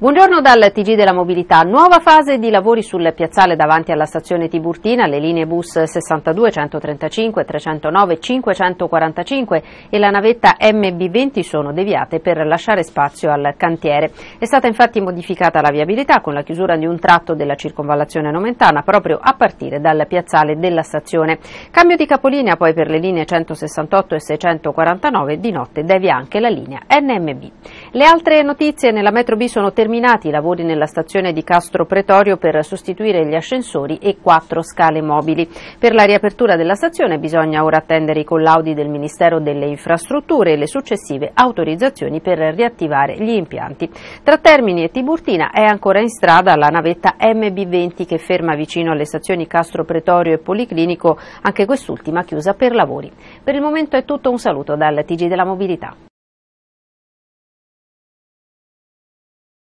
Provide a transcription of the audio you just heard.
Buongiorno dal TG della Mobilità. Nuova fase di lavori sul piazzale davanti alla stazione Tiburtina, le linee bus 62, 135, 309, 545 e la navetta MB20 sono deviate per lasciare spazio al cantiere. È stata infatti modificata la viabilità con la chiusura di un tratto della circonvallazione nomentana proprio a partire dal piazzale della stazione. Cambio di capolinea poi per le linee 168 e 649 di notte devia anche la linea NMB. Le altre notizie nella metro B sono terminati i lavori nella stazione di Castro Pretorio per sostituire gli ascensori e quattro scale mobili. Per la riapertura della stazione bisogna ora attendere i collaudi del Ministero delle Infrastrutture e le successive autorizzazioni per riattivare gli impianti. Tra Termini e Tiburtina è ancora in strada la navetta MB20 che ferma vicino alle stazioni Castro Pretorio e Policlinico, anche quest'ultima chiusa per lavori. Per il momento è tutto, un saluto dal TG della Mobilità.